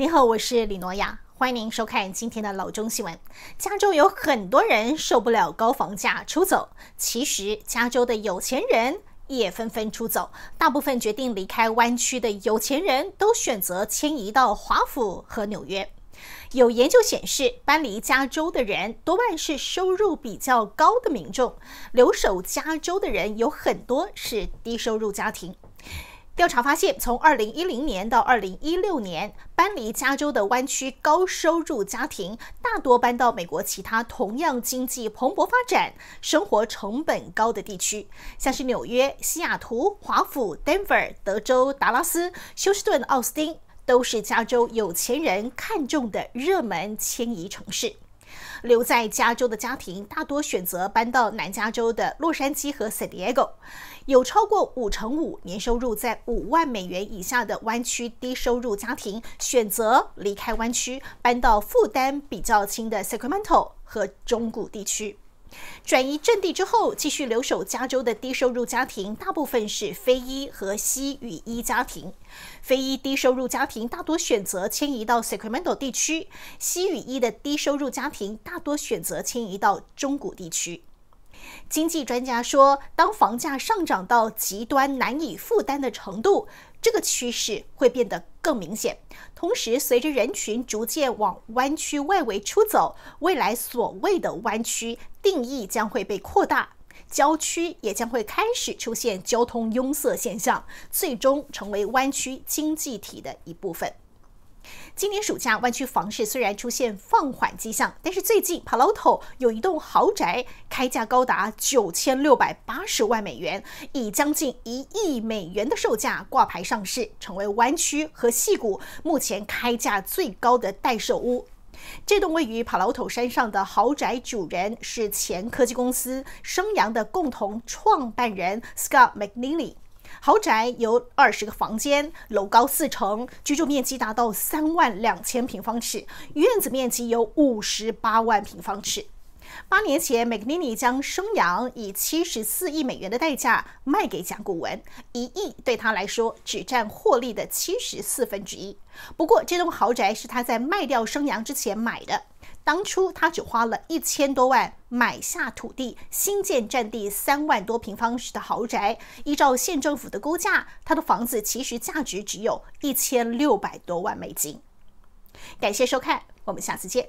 您好，我是李诺亚，欢迎您收看今天的老中新闻。加州有很多人受不了高房价出走，其实加州的有钱人也纷纷出走。大部分决定离开湾区的有钱人都选择迁移到华府和纽约。有研究显示，搬离加州的人多半是收入比较高的民众，留守加州的人有很多是低收入家庭。调查发现，从二零一零年到二零一六年，搬离加州的湾区高收入家庭，大多搬到美国其他同样经济蓬勃发展、生活成本高的地区，像是纽约、西雅图、华府、Denver、德州达拉斯、休斯顿、奥斯汀，都是加州有钱人看中的热门迁移城市。留在加州的家庭大多选择搬到南加州的洛杉矶和 San Diego。有超过五成五年收入在五万美元以下的湾区低收入家庭选择离开湾区，搬到负担比较轻的 Sacramento 和中谷地区。转移阵地之后，继续留守加州的低收入家庭，大部分是非裔和西语裔家庭。非裔低收入家庭大多选择迁移到 Sacramento 地区，西语裔的低收入家庭大多选择迁移到中谷地区。经济专家说，当房价上涨到极端难以负担的程度，这个趋势会变得更明显。同时，随着人群逐渐往湾区外围出走，未来所谓的湾区定义将会被扩大，郊区也将会开始出现交通拥塞现象，最终成为湾区经济体的一部分。今年暑假，湾区房市虽然出现放缓迹象，但是最近 p a l a t o 有一栋豪宅开价高达九千六百八十万美元，以将近一亿美元的售价挂牌上市，成为湾区和戏谷目前开价最高的待售屋。这栋位于帕劳 l 山上的豪宅主人是前科技公司升阳的共同创办人 Scott m c n e e l l y 豪宅有二十个房间，楼高四层，居住面积达到三万两千平方尺，院子面积有五十八万平方尺。八年前 m n i n n n i 将生阳以七十四亿美元的代价卖给甲骨文，一亿对他来说只占获利的七十四分之一。不过，这栋豪宅是他在卖掉生阳之前买的。当初他只花了一千多万买下土地，新建占地三万多平方尺的豪宅。依照县政府的估价，他的房子其实价值只有一千六百多万美金。感谢收看，我们下次见。